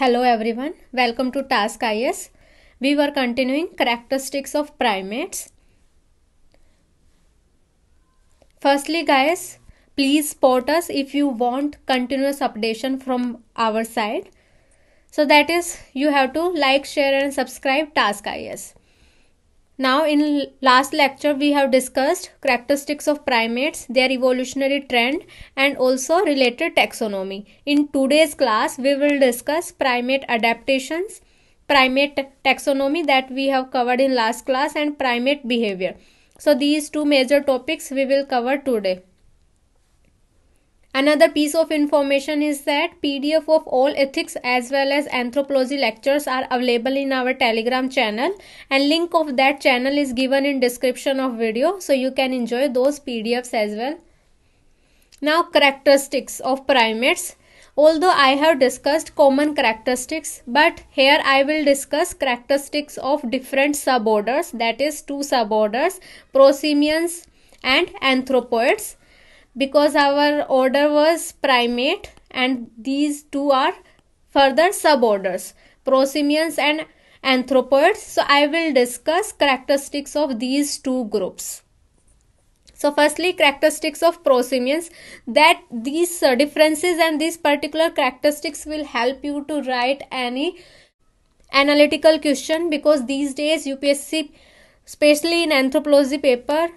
Hello everyone, welcome to Task IS. We were continuing characteristics of primates. Firstly guys, please support us if you want continuous updation from our side. So that is you have to like, share and subscribe Task IS. Now in last lecture we have discussed characteristics of primates, their evolutionary trend and also related taxonomy. In today's class we will discuss primate adaptations, primate taxonomy that we have covered in last class and primate behavior. So these two major topics we will cover today. Another piece of information is that PDF of all ethics as well as anthropology lectures are available in our Telegram channel and link of that channel is given in description of video so you can enjoy those PDFs as well. Now characteristics of primates. Although I have discussed common characteristics but here I will discuss characteristics of different suborders that is two suborders, prosimians and anthropoids because our order was primate and these two are further suborders prosimians and anthropoids so i will discuss characteristics of these two groups so firstly characteristics of prosimians that these uh, differences and these particular characteristics will help you to write any analytical question because these days upsc especially in anthropology paper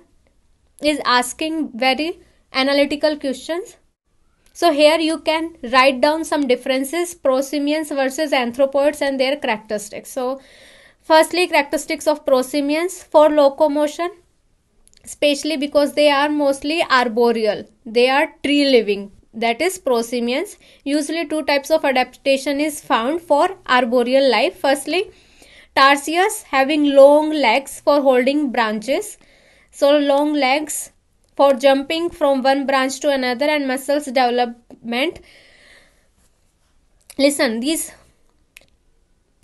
is asking very analytical questions. So here you can write down some differences, prosimians versus anthropoids and their characteristics. So firstly, characteristics of prosimians for locomotion, especially because they are mostly arboreal. They are tree living. That is prosimians. Usually two types of adaptation is found for arboreal life. Firstly, tarsiers having long legs for holding branches. So long legs for jumping from one branch to another and muscles development listen these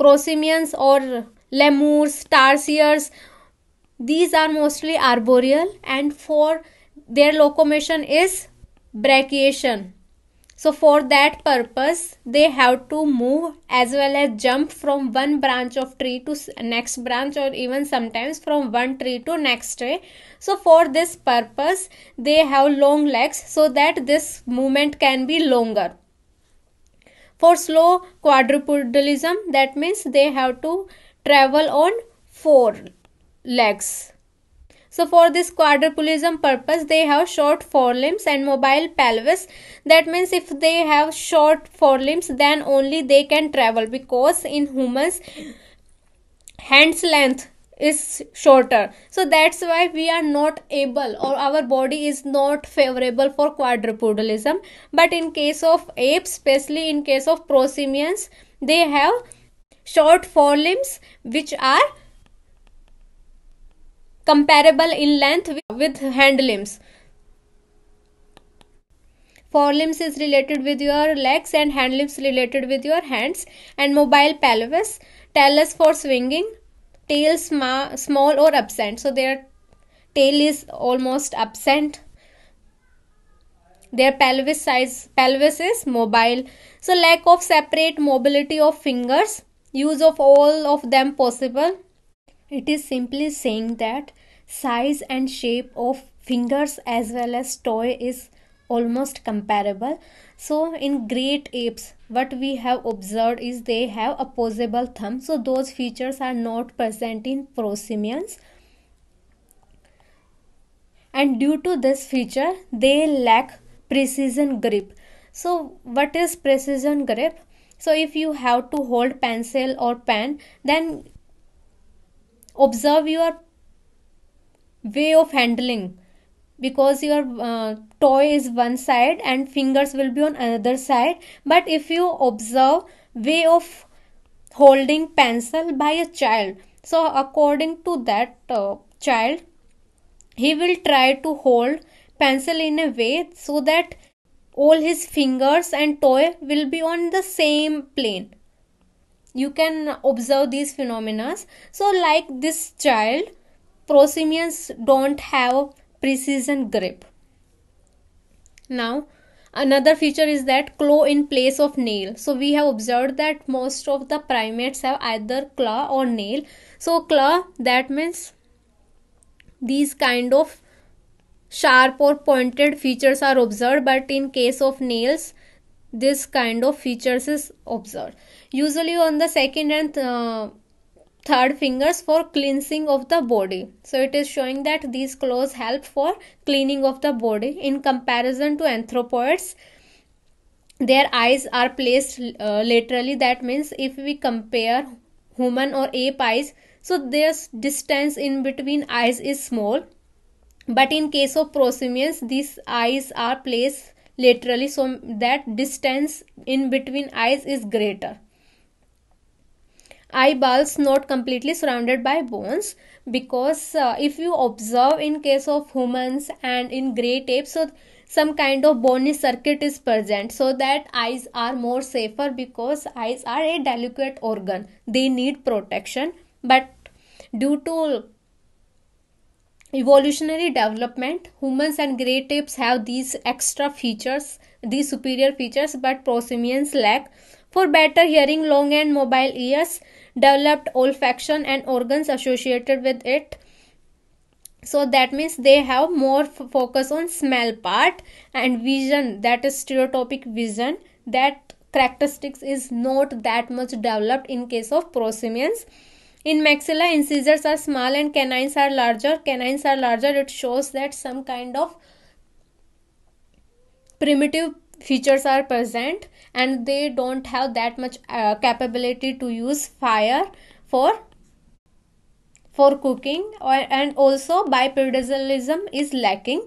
prosimians or lemurs tarsiers these are mostly arboreal and for their locomotion is brachiation so for that purpose, they have to move as well as jump from one branch of tree to next branch or even sometimes from one tree to next tree. So for this purpose, they have long legs so that this movement can be longer. For slow quadrupedalism, that means they have to travel on four legs. So for this quadripulism purpose, they have short forelimbs and mobile pelvis. That means if they have short forelimbs, then only they can travel because in humans, hands length is shorter so that's why we are not able or our body is not favorable for quadrupedalism but in case of apes especially in case of prosimians they have short forelimbs which are comparable in length with hand limbs. Forelimbs is related with your legs and hand limbs related with your hands and mobile pelvis, talus for swinging, tail sma small or absent. So their tail is almost absent. Their pelvis size pelvis is mobile. So lack of separate mobility of fingers, use of all of them possible. It is simply saying that size and shape of fingers as well as toy is almost comparable so in great apes what we have observed is they have opposable thumb so those features are not present in prosimians and due to this feature they lack precision grip so what is precision grip so if you have to hold pencil or pen then observe your way of handling because your uh, toy is one side and fingers will be on another side but if you observe way of holding pencil by a child so according to that uh, child he will try to hold pencil in a way so that all his fingers and toy will be on the same plane you can observe these phenomena so like this child prosimians don't have precision grip. Now, another feature is that claw in place of nail. So, we have observed that most of the primates have either claw or nail. So, claw that means these kind of sharp or pointed features are observed, but in case of nails, this kind of features is observed. Usually, on the second and uh, third fingers for cleansing of the body so it is showing that these claws help for cleaning of the body in comparison to anthropoids their eyes are placed uh, laterally that means if we compare human or ape eyes so their distance in between eyes is small but in case of prosimians these eyes are placed laterally so that distance in between eyes is greater eyeballs not completely surrounded by bones because uh, if you observe in case of humans and in great apes so some kind of bony circuit is present so that eyes are more safer because eyes are a delicate organ they need protection but due to evolutionary development humans and great apes have these extra features these superior features but prosimians lack for better hearing, long and mobile ears developed olfaction and organs associated with it so that means they have more focus on smell part and vision that is stereotopic vision that characteristics is not that much developed in case of prosimians in maxilla incisors are small and canines are larger canines are larger it shows that some kind of primitive features are present and they don't have that much uh, capability to use fire for for cooking or, and also bipedalism is lacking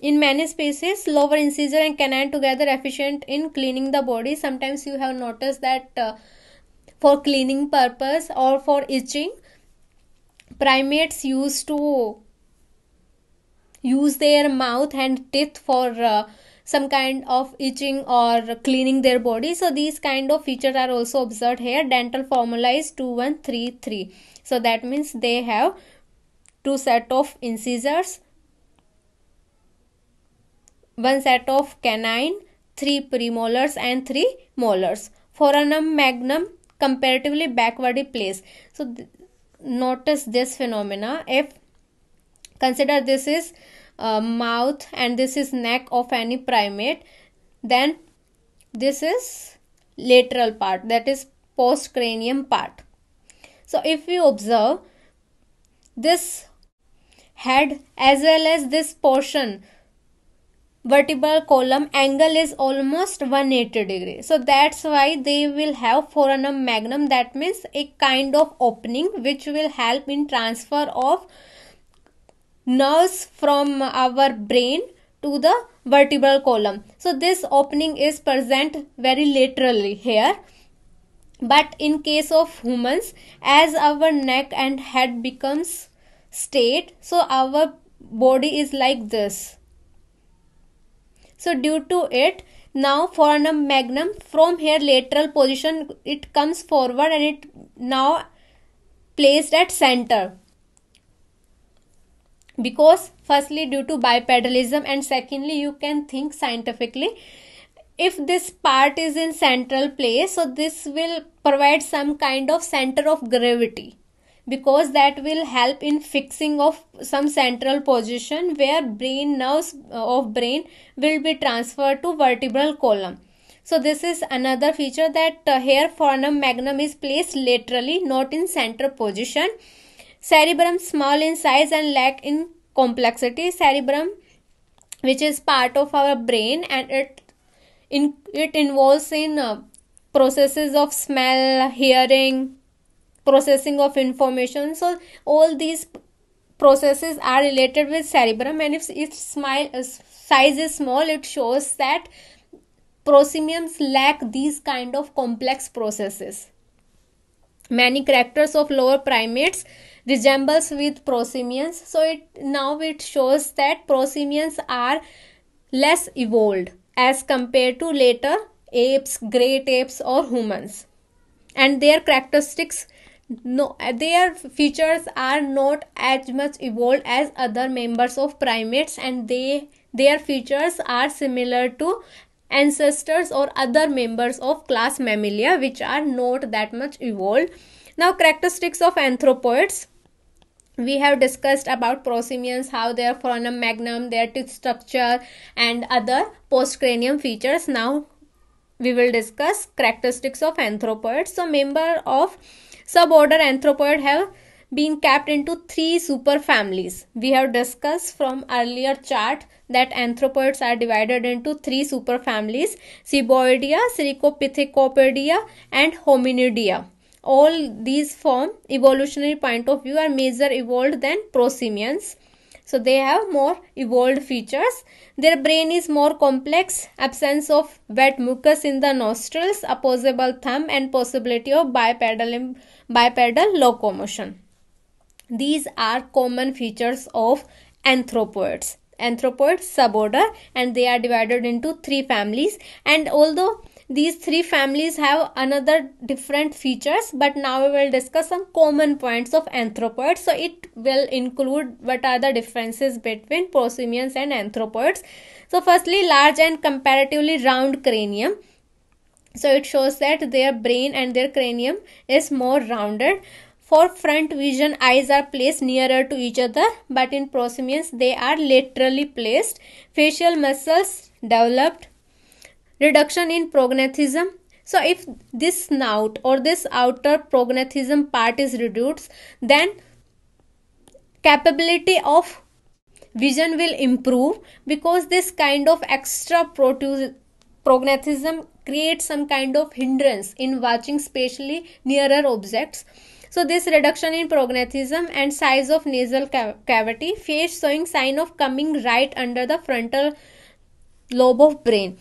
in many species lower incisor and canine together efficient in cleaning the body sometimes you have noticed that uh, for cleaning purpose or for itching primates used to use their mouth and teeth for uh, some kind of itching or cleaning their body so these kind of features are also observed here dental formula is 2133 so that means they have two set of incisors one set of canine three premolars and three molars foramen magnum comparatively backwardly placed so th notice this phenomena if consider this is uh, mouth and this is neck of any primate then this is lateral part that is postcranium part so if we observe this head as well as this portion vertebral column angle is almost 180 degree so that's why they will have foramen magnum that means a kind of opening which will help in transfer of nerves from our brain to the vertebral column. So this opening is present very laterally here. But in case of humans, as our neck and head becomes straight, so our body is like this. So due to it, now foramen magnum from here lateral position, it comes forward and it now placed at center because firstly due to bipedalism and secondly you can think scientifically if this part is in central place so this will provide some kind of center of gravity because that will help in fixing of some central position where brain nerves uh, of brain will be transferred to vertebral column so this is another feature that uh, here foramen magnum is placed laterally not in center position Cerebrum small in size and lack in complexity. Cerebrum, which is part of our brain, and it in it involves in uh, processes of smell, hearing, processing of information. So all these processes are related with cerebrum, and if its smile, uh, size is small, it shows that prosimians lack these kind of complex processes. Many characters of lower primates resembles with prosimians so it now it shows that prosimians are less evolved as compared to later apes great apes or humans and their characteristics no their features are not as much evolved as other members of primates and they their features are similar to ancestors or other members of class mammalia which are not that much evolved now characteristics of anthropoids we have discussed about prosimians how their foramen magnum their tooth structure and other postcranium features now we will discuss characteristics of anthropoids so member of suborder anthropoid have been kept into three super families we have discussed from earlier chart that anthropoids are divided into three super families Ciboidea, and Hominidae all these from evolutionary point of view are major evolved than prosimians so they have more evolved features their brain is more complex absence of wet mucus in the nostrils opposable thumb and possibility of bipedal bipedal locomotion these are common features of anthropoids Anthropoids suborder and they are divided into three families and although these three families have another different features but now we will discuss some common points of anthropoids so it will include what are the differences between prosimians and anthropoids so firstly large and comparatively round cranium so it shows that their brain and their cranium is more rounded for front vision, eyes are placed nearer to each other, but in prosimians, they are laterally placed. Facial muscles developed reduction in prognathism so if this snout or this outer prognathism part is reduced then capability of vision will improve because this kind of extra prognathism creates some kind of hindrance in watching spatially nearer objects so this reduction in prognathism and size of nasal ca- cavity face showing sign of coming right under the frontal lobe of brain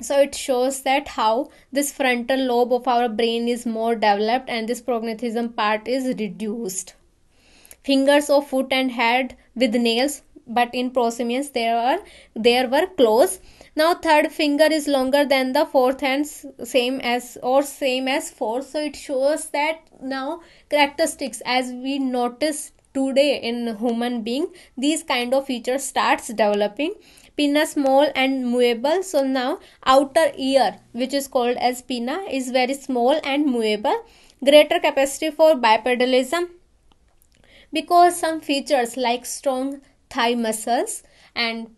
so it shows that how this frontal lobe of our brain is more developed and this prognathism part is reduced fingers of foot and head with nails but in prosimians there are there were claws now third finger is longer than the fourth and same as or same as fourth so it shows that now characteristics as we notice today in human being these kind of features starts developing pinna small and movable so now outer ear which is called as pinna is very small and movable greater capacity for bipedalism because some features like strong thigh muscles and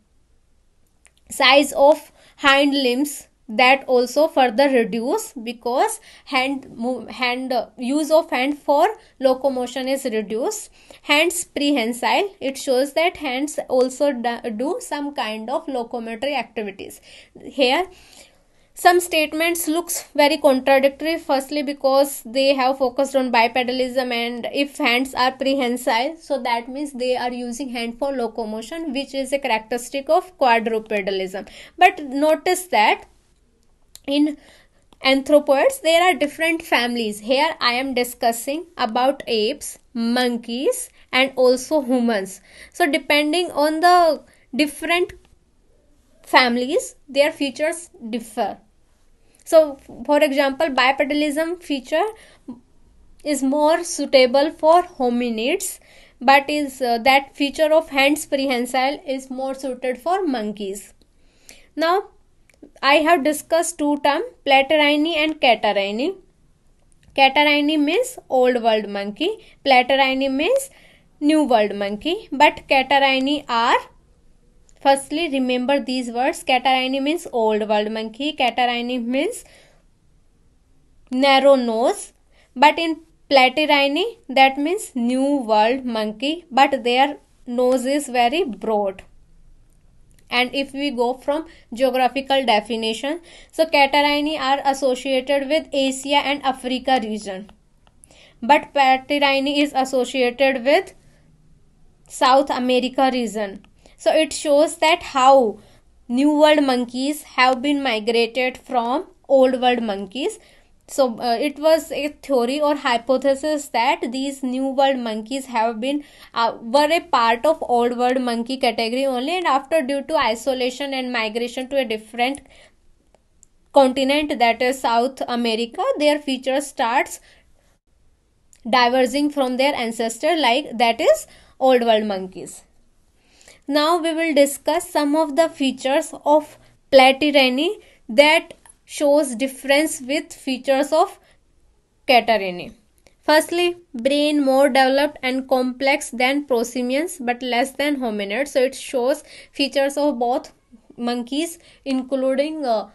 size of hind limbs that also further reduce because hand move, hand uh, use of hand for locomotion is reduced hands prehensile it shows that hands also do some kind of locomotory activities here some statements looks very contradictory firstly because they have focused on bipedalism and if hands are prehensile so that means they are using hand for locomotion which is a characteristic of quadrupedalism but notice that in anthropoids there are different families here i am discussing about apes monkeys and also humans so depending on the different families their features differ so for example bipedalism feature is more suitable for hominids but is uh, that feature of hands prehensile is more suited for monkeys now I have discussed two terms, platyrrhini and catarrhini. Catarrhini means old world monkey, platyrrhini means new world monkey. But catarrhini are, firstly remember these words, catarrhini means old world monkey, catarrhini means narrow nose. But in platyrrhini that means new world monkey but their nose is very broad and if we go from geographical definition so Catarrhinae are associated with Asia and Africa region but Paterine is associated with South America region so it shows that how new world monkeys have been migrated from old world monkeys so uh, it was a theory or hypothesis that these new world monkeys have been uh, were a part of old world monkey category only and after due to isolation and migration to a different continent that is south america their features starts diverging from their ancestor like that is old world monkeys now we will discuss some of the features of platyrrhini that shows difference with features of cat Firstly, brain more developed and complex than prosimians but less than hominids. So it shows features of both monkeys including uh,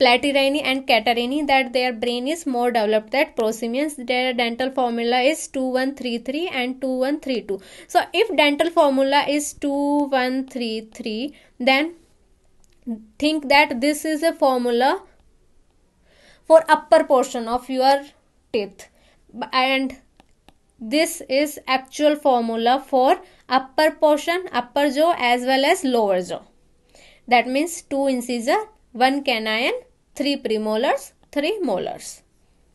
platyrrhini and catarrhini that their brain is more developed than prosimians their dental formula is 2133 and 2132 so if dental formula is 2133 then think that this is a formula for upper portion of your teeth and this is actual formula for upper portion upper jaw as well as lower jaw that means two incisor one canine three premolars three molars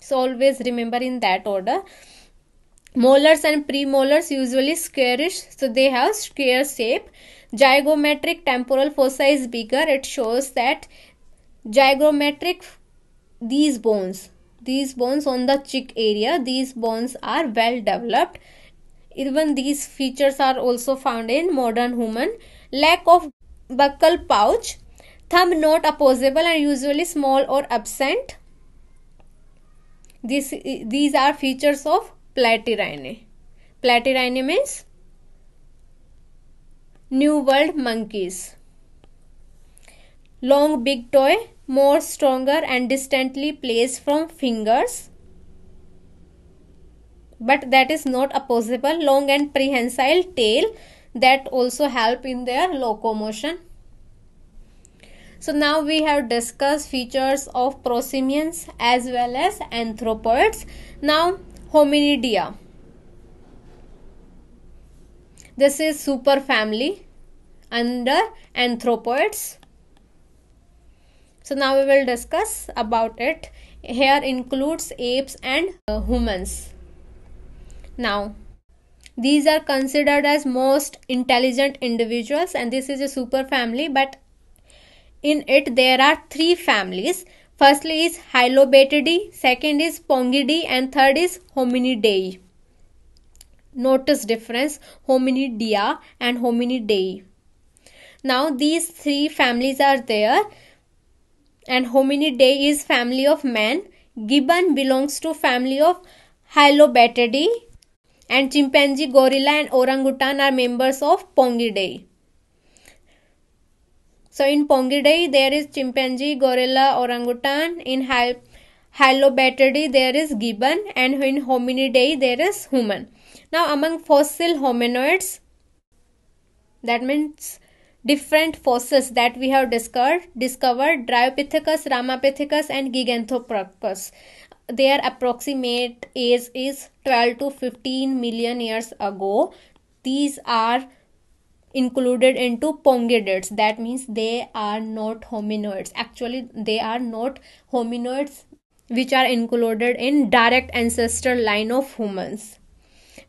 so always remember in that order molars and premolars usually squarish so they have square shape Zygomatic temporal fossa is bigger. It shows that zygomatic these bones, these bones on the cheek area, these bones are well developed. Even these features are also found in modern human. Lack of buccal pouch, thumb not opposable and usually small or absent. This, these are features of platyrrhinae. Platyrrhinae means New World monkeys. Long big toe, more stronger and distantly placed from fingers. But that is not opposable. Long and prehensile tail that also help in their locomotion. So now we have discussed features of prosimians as well as anthropoids. Now hominidia. This is super family under anthropoids. So now we will discuss about it. Here includes apes and uh, humans. Now these are considered as most intelligent individuals and this is a super family but in it there are three families. Firstly is Hylobatidae, second is Pongidae and third is Hominidae. Notice difference Hominidea and Hominidae now these three families are there and hominidae is family of man gibbon belongs to family of hylobatidae and chimpanzee gorilla and orangutan are members of pongidae so in pongidae there is chimpanzee gorilla orangutan in hylobatidae there is gibbon and in hominidae there is human now among fossil hominoids that means different fossils that we have discovered discovered Dryopithecus, Ramapithecus and Gigantopithecus. Their approximate age is 12 to 15 million years ago. These are included into pongidids that means they are not hominoids actually they are not hominoids which are included in direct ancestral line of humans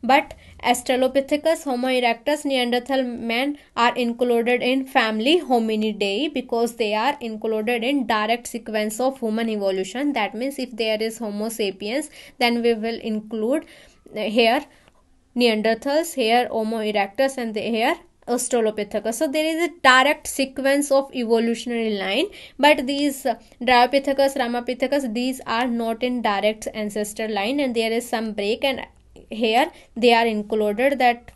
but Australopithecus, Homo erectus, Neanderthal man are included in family Hominidae because they are included in direct sequence of human evolution. That means if there is Homo sapiens, then we will include uh, here Neanderthals, here Homo erectus and here Australopithecus. So there is a direct sequence of evolutionary line, but these uh, Dryopithecus, Ramapithecus, these are not in direct ancestor line, and there is some break. And here they are included that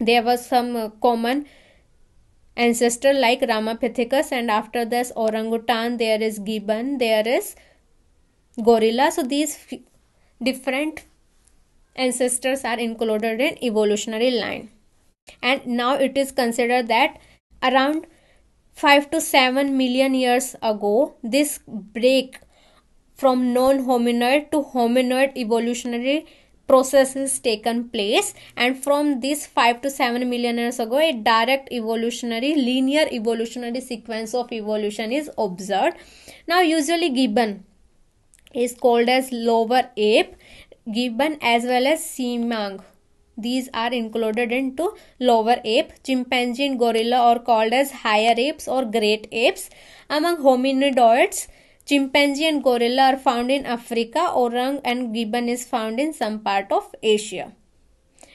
there was some common ancestor like Ramapithecus and after this orangutan there is gibbon there is gorilla so these different ancestors are included in evolutionary line and now it is considered that around 5 to 7 million years ago this break from non hominoid to hominoid evolutionary process is taken place and from this 5 to 7 million years ago a direct evolutionary linear evolutionary sequence of evolution is observed now usually gibbon is called as lower ape gibbon as well as simang these are included into lower ape chimpanzee and gorilla are called as higher apes or great apes among hominidoids Chimpanzee and gorilla are found in Africa. Orang and gibbon is found in some part of Asia.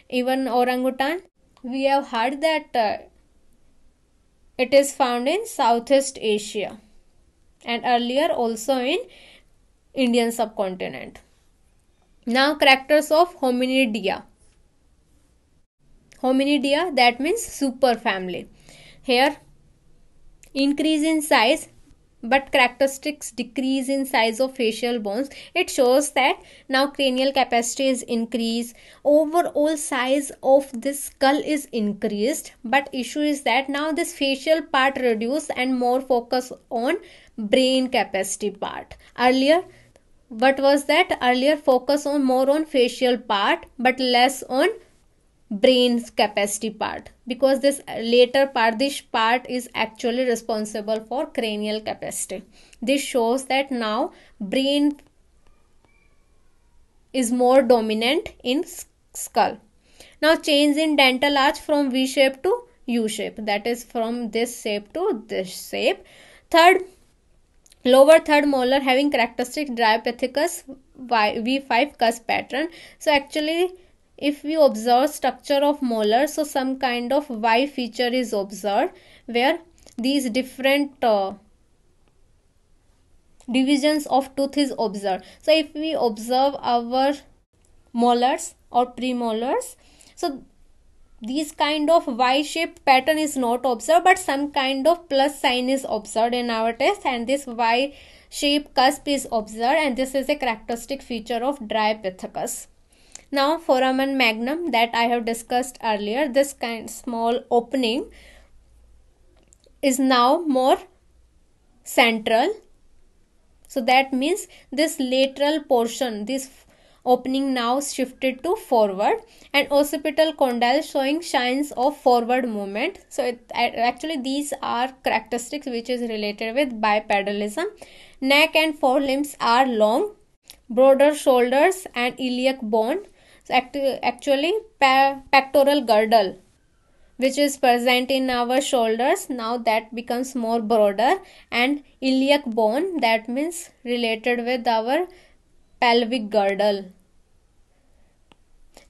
Even orangutan, we have heard that uh, it is found in Southeast Asia and earlier also in Indian subcontinent. Now characters of Hominidia. Hominidia that means super family. Here increase in size but characteristics decrease in size of facial bones it shows that now cranial capacity is increased overall size of this skull is increased but issue is that now this facial part reduced and more focus on brain capacity part earlier what was that earlier focus on more on facial part but less on brain's capacity part because this later part this part is actually responsible for cranial capacity this shows that now brain is more dominant in skull now change in dental arch from v shape to u shape that is from this shape to this shape third lower third molar having characteristic diapithecus v5 cusp pattern so actually if we observe structure of molar so some kind of y feature is observed where these different uh, divisions of tooth is observed so if we observe our molars or premolars so these kind of y-shaped pattern is not observed but some kind of plus sign is observed in our test and this y-shaped cusp is observed and this is a characteristic feature of dry pithecus now foramen magnum that I have discussed earlier, this kind small opening is now more central. So that means this lateral portion, this opening now shifted to forward and occipital condyle showing signs of forward movement. So it, actually these are characteristics which is related with bipedalism. Neck and forelimbs are long, broader shoulders and iliac bone actually pectoral girdle which is present in our shoulders now that becomes more broader and iliac bone that means related with our pelvic girdle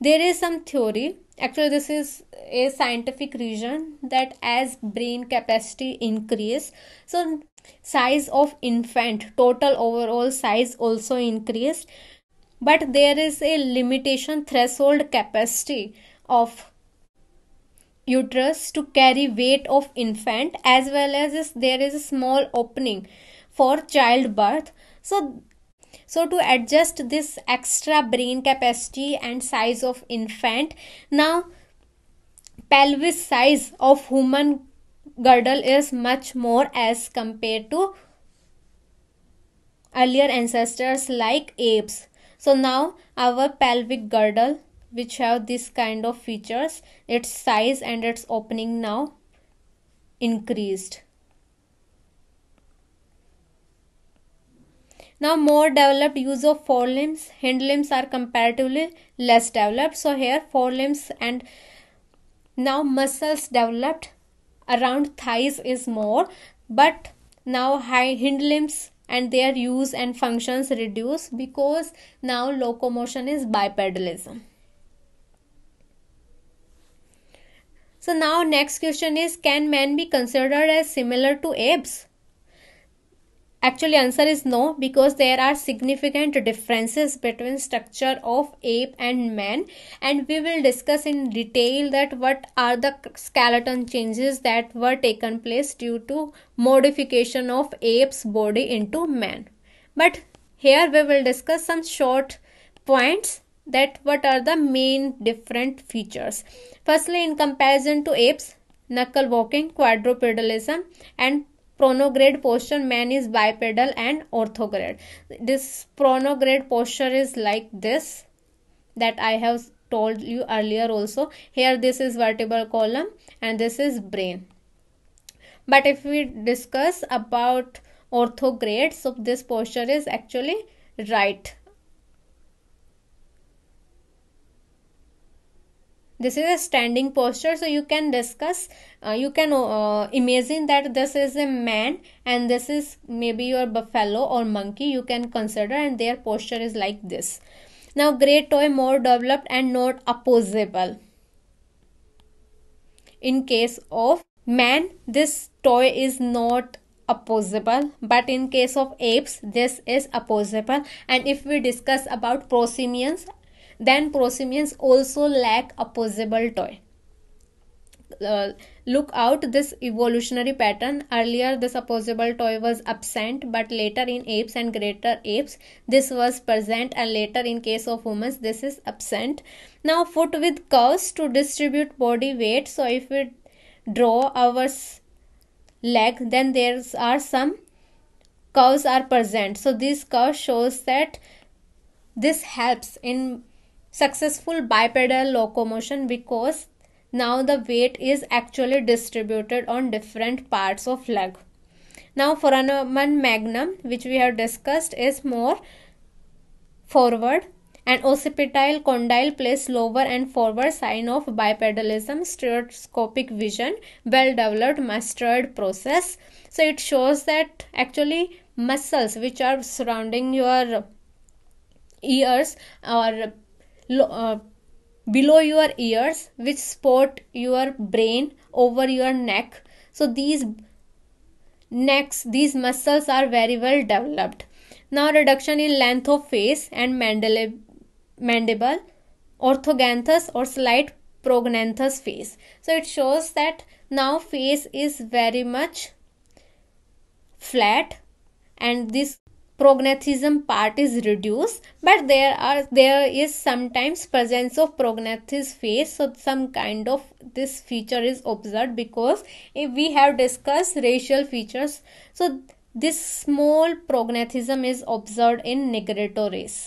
there is some theory actually this is a scientific reason that as brain capacity increase so size of infant total overall size also increase but there is a limitation threshold capacity of uterus to carry weight of infant as well as there is a small opening for childbirth so so to adjust this extra brain capacity and size of infant now pelvis size of human girdle is much more as compared to earlier ancestors like apes so now our pelvic girdle which have this kind of features its size and its opening now increased now more developed use of forelimbs hind limbs are comparatively less developed so here forelimbs and now muscles developed around thighs is more but now high hind limbs and their use and functions reduce because now locomotion is bipedalism. So now next question is can man be considered as similar to apes? Actually answer is no because there are significant differences between structure of ape and man and we will discuss in detail that what are the skeleton changes that were taken place due to modification of ape's body into man. But here we will discuss some short points that what are the main different features. Firstly in comparison to apes, knuckle walking, quadrupedalism and pronograde posture man is bipedal and orthograde this pronograde posture is like this that i have told you earlier also here this is vertebral column and this is brain but if we discuss about orthograde so this posture is actually right this is a standing posture so you can discuss uh, you can uh, imagine that this is a man and this is maybe your buffalo or monkey you can consider and their posture is like this now great toy more developed and not opposable in case of man this toy is not opposable but in case of apes this is opposable and if we discuss about prosimians then prosimians also lack opposable toe. Uh, look out this evolutionary pattern earlier this opposable toe was absent but later in apes and greater apes this was present and later in case of humans this is absent now foot with curves to distribute body weight so if we draw our leg then there are some curves are present so this curve shows that this helps in successful bipedal locomotion because now the weight is actually distributed on different parts of leg. Now foramen magnum which we have discussed is more forward and occipital condyle plays lower and forward sign of bipedalism stereoscopic vision well developed mastoid process so it shows that actually muscles which are surrounding your ears or uh, below your ears which support your brain over your neck so these necks these muscles are very well developed now reduction in length of face and mandible orthoganthus or slight prognanthus face so it shows that now face is very much flat and this prognathism part is reduced but there are there is sometimes presence of prognathous phase so some kind of this feature is observed because we have discussed racial features so this small prognathism is observed in negretto race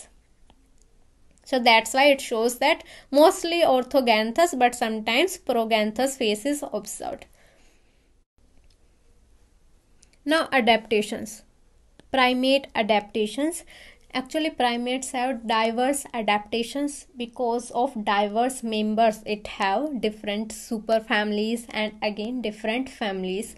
so that's why it shows that mostly orthoganthus but sometimes proganthus phase is observed now adaptations primate adaptations actually primates have diverse adaptations because of diverse members it have different super families and again different families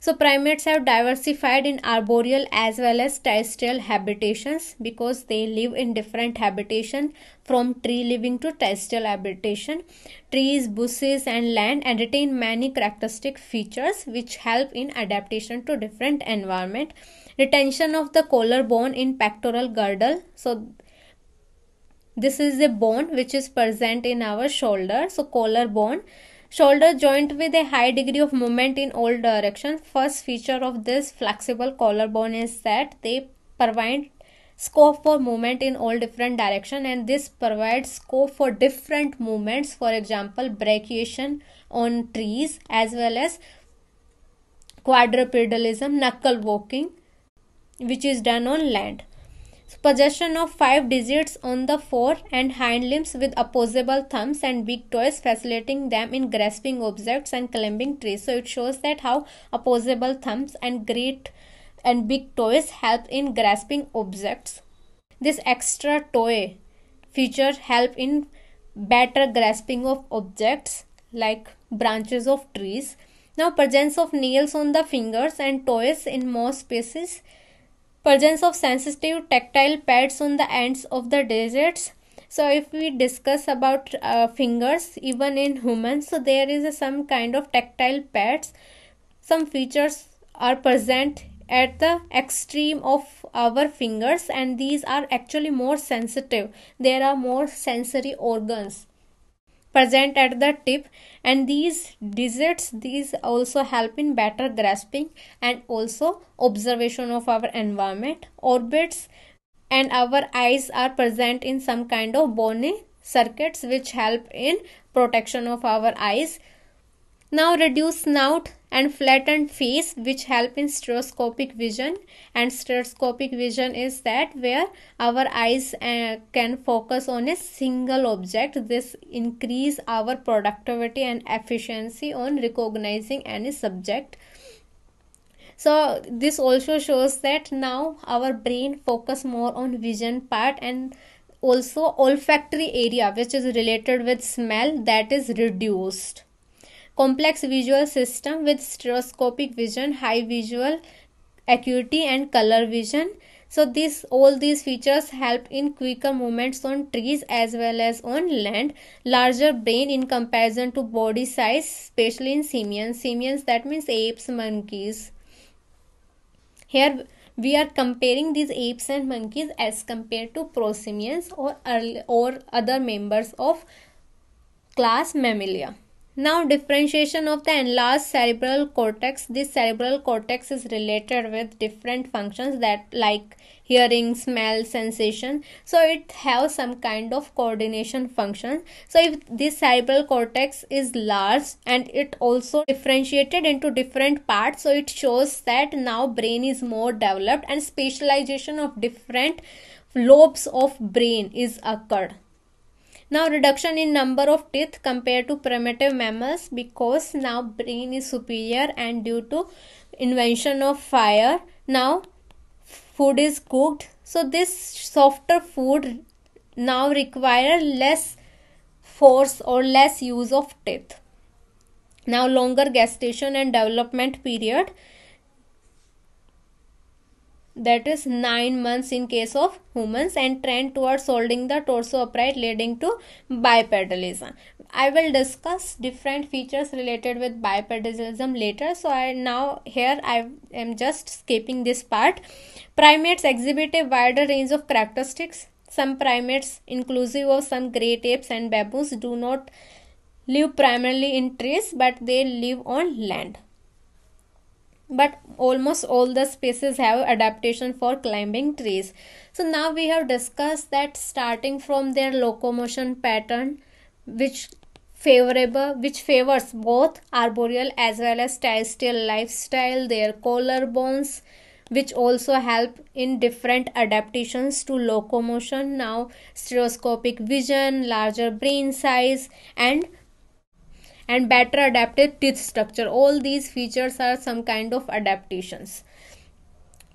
so primates have diversified in arboreal as well as terrestrial habitations because they live in different habitation from tree living to terrestrial habitation. Trees, bushes and land entertain many characteristic features which help in adaptation to different environment. Retention of the collar bone in pectoral girdle. So this is the bone which is present in our shoulder. So collar bone Shoulder joint with a high degree of movement in all directions. First feature of this flexible collarbone is that they provide scope for movement in all different direction and this provides scope for different movements for example brachiation on trees as well as quadrupedalism knuckle walking which is done on land Possession of five digits on the fore and hind limbs with opposable thumbs and big toes facilitating them in grasping objects and climbing trees. So it shows that how opposable thumbs and great and big toes help in grasping objects. This extra toe feature help in better grasping of objects like branches of trees. Now presence of nails on the fingers and toes in most species presence of sensitive tactile pads on the ends of the digits so if we discuss about uh, fingers even in humans so there is a, some kind of tactile pads some features are present at the extreme of our fingers and these are actually more sensitive there are more sensory organs present at the tip and these digits these also help in better grasping and also observation of our environment orbits and our eyes are present in some kind of bony circuits which help in protection of our eyes now reduce snout and flattened face which help in stereoscopic vision and stereoscopic vision is that where our eyes uh, can focus on a single object this increase our productivity and efficiency on recognizing any subject so this also shows that now our brain focus more on vision part and also olfactory area which is related with smell that is reduced complex visual system with stereoscopic vision, high visual acuity and color vision. So this all these features help in quicker movements on trees as well as on land. Larger brain in comparison to body size, especially in simians. Simians that means apes, monkeys. Here we are comparing these apes and monkeys as compared to prosimians or or other members of class Mammalia. Now differentiation of the enlarged cerebral cortex. This cerebral cortex is related with different functions that like hearing, smell, sensation. So it has some kind of coordination function. So if this cerebral cortex is large and it also differentiated into different parts. So it shows that now brain is more developed and specialization of different lobes of brain is occurred. Now reduction in number of teeth compared to primitive mammals because now brain is superior and due to invention of fire now food is cooked so this softer food now require less force or less use of teeth now longer gestation and development period that is 9 months in case of humans and trend towards holding the torso upright leading to bipedalism. I will discuss different features related with bipedalism later. So I now here I am just skipping this part. Primates exhibit a wider range of characteristics. Some primates, inclusive of some great apes and baboons, do not live primarily in trees but they live on land but almost all the species have adaptation for climbing trees so now we have discussed that starting from their locomotion pattern which favorable which favors both arboreal as well as terrestrial lifestyle their collar bones which also help in different adaptations to locomotion now stereoscopic vision larger brain size and and better adapted teeth structure all these features are some kind of adaptations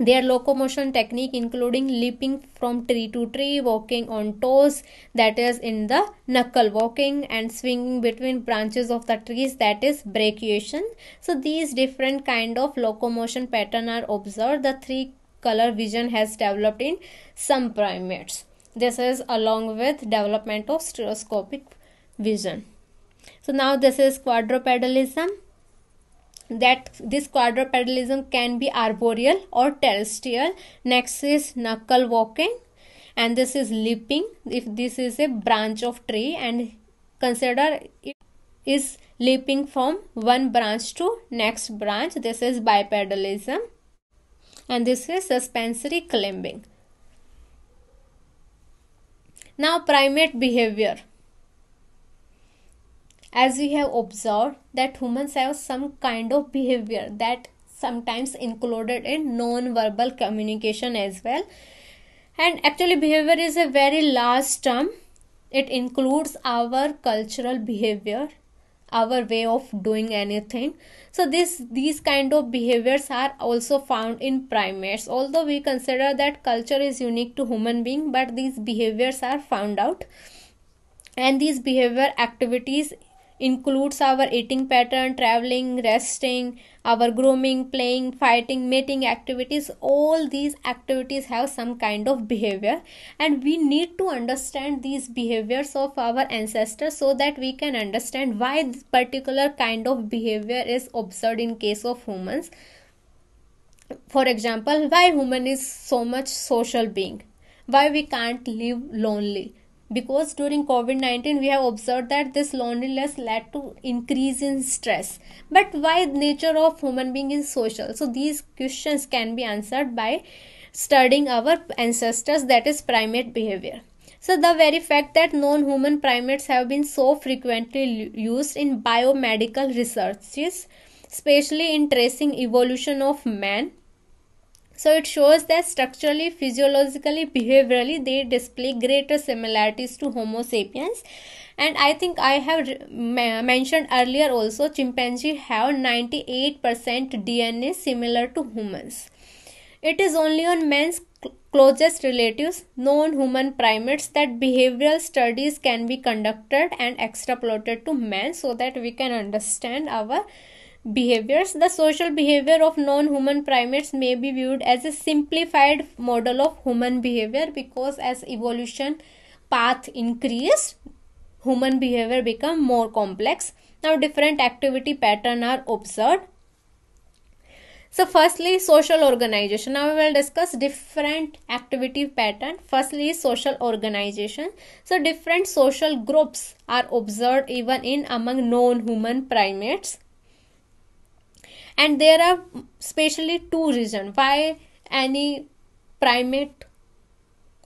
their locomotion technique including leaping from tree to tree walking on toes that is in the knuckle walking and swinging between branches of the trees that is brachiation so these different kind of locomotion pattern are observed the three color vision has developed in some primates this is along with development of stereoscopic vision so now this is quadrupedalism that this quadrupedalism can be arboreal or terrestrial next is knuckle walking and this is leaping if this is a branch of tree and consider it is leaping from one branch to next branch this is bipedalism and this is suspensory climbing now primate behavior as we have observed that humans have some kind of behavior that sometimes included in non-verbal communication as well and actually behavior is a very large term it includes our cultural behavior our way of doing anything so this these kind of behaviors are also found in primates although we consider that culture is unique to human being but these behaviors are found out and these behavior activities includes our eating pattern, traveling, resting, our grooming, playing, fighting, mating activities. All these activities have some kind of behavior, and we need to understand these behaviors of our ancestors so that we can understand why this particular kind of behavior is observed in case of humans. For example, why human is so much social being? Why we can't live lonely? because during COVID 19 we have observed that this loneliness led to increase in stress. But why nature of human being is social? So these questions can be answered by studying our ancestors that is primate behavior. So the very fact that non-human primates have been so frequently used in biomedical researches, especially in tracing evolution of man so it shows that structurally, physiologically, behaviorally, they display greater similarities to Homo sapiens. And I think I have mentioned earlier also, chimpanzee have 98% DNA similar to humans. It is only on men's closest relatives, known human primates, that behavioral studies can be conducted and extrapolated to men so that we can understand our behaviors. The social behavior of non human primates may be viewed as a simplified model of human behavior because as evolution path increased, human behavior become more complex. Now, different activity pattern are observed. So, firstly, social organization. Now, we will discuss different activity pattern. Firstly, social organization. So, different social groups are observed even in among non-human primates and there are especially two reasons why any primate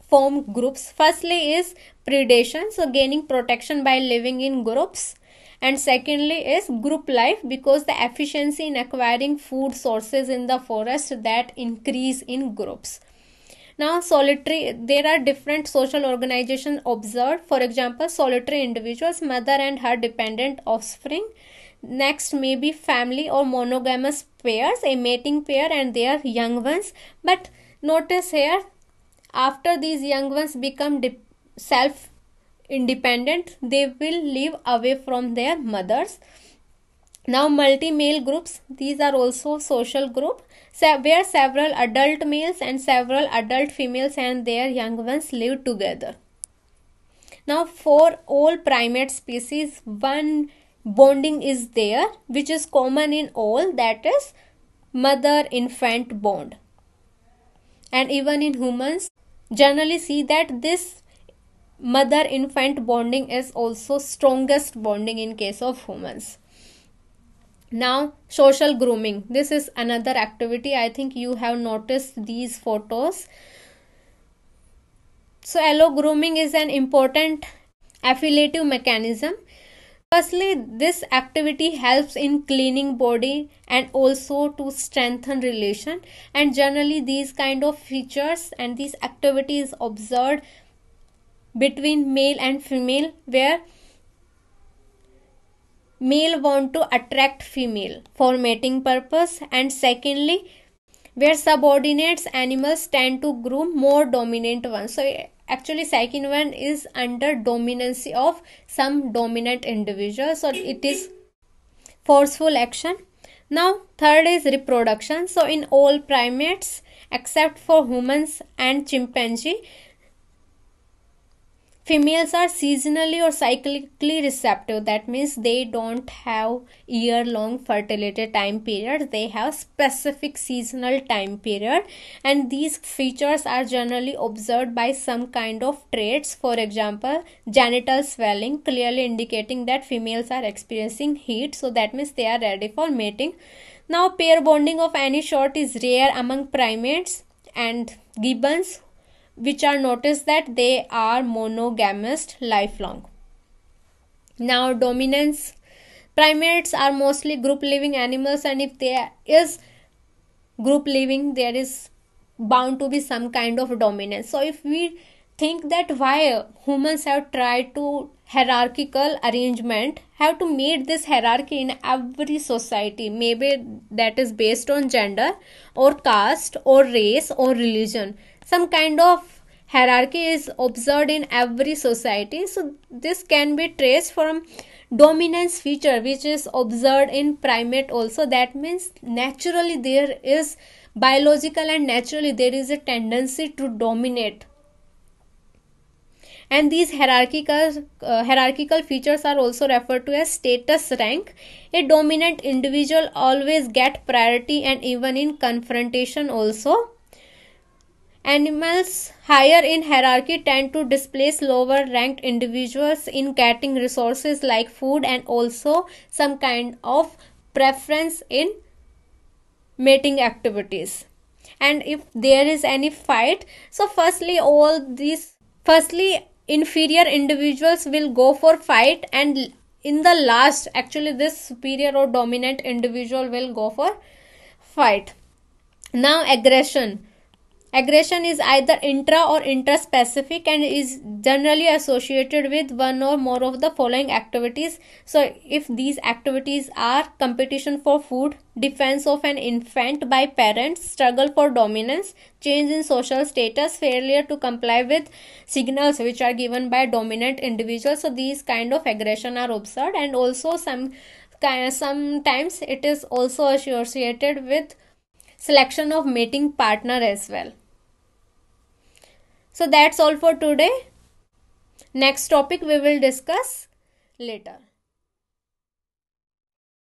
form groups firstly is predation so gaining protection by living in groups and secondly is group life because the efficiency in acquiring food sources in the forest that increase in groups now solitary there are different social organization observed for example solitary individuals mother and her dependent offspring Next may be family or monogamous pairs, a mating pair and their young ones. But notice here, after these young ones become self independent, they will live away from their mothers. Now multi male groups, these are also social group where several adult males and several adult females and their young ones live together. Now for all primate species, one bonding is there which is common in all that is mother infant bond and even in humans generally see that this mother infant bonding is also strongest bonding in case of humans now social grooming this is another activity i think you have noticed these photos so allo grooming is an important affiliative mechanism Firstly, this activity helps in cleaning body and also to strengthen relation and generally these kind of features and these activities observed between male and female where male want to attract female for mating purpose and secondly where subordinates animals tend to groom more dominant ones so actually cyclin 1 is under dominancy of some dominant individual so it is forceful action now third is reproduction so in all primates except for humans and chimpanzee females are seasonally or cyclically receptive that means they don't have year long fertility time period they have specific seasonal time period and these features are generally observed by some kind of traits for example genital swelling clearly indicating that females are experiencing heat so that means they are ready for mating now pair bonding of any sort is rare among primates and gibbons which are noticed that they are monogamous lifelong now dominance primates are mostly group living animals and if there is group living there is bound to be some kind of dominance so if we think that why humans have tried to hierarchical arrangement have to meet this hierarchy in every society maybe that is based on gender or caste or race or religion some kind of hierarchy is observed in every society so this can be traced from dominance feature which is observed in primate also that means naturally there is biological and naturally there is a tendency to dominate and these hierarchical uh, hierarchical features are also referred to as status rank a dominant individual always get priority and even in confrontation also Animals higher in hierarchy tend to displace lower ranked individuals in getting resources like food and also some kind of preference in mating activities. And if there is any fight, so firstly, all these, firstly, inferior individuals will go for fight and in the last actually this superior or dominant individual will go for fight now aggression Aggression is either intra or intraspecific and is generally associated with one or more of the following activities. So, if these activities are competition for food, defense of an infant by parents, struggle for dominance, change in social status, failure to comply with signals which are given by dominant individuals. So, these kind of aggression are observed, and also some sometimes it is also associated with selection of mating partner as well so that's all for today. Next topic we will discuss later.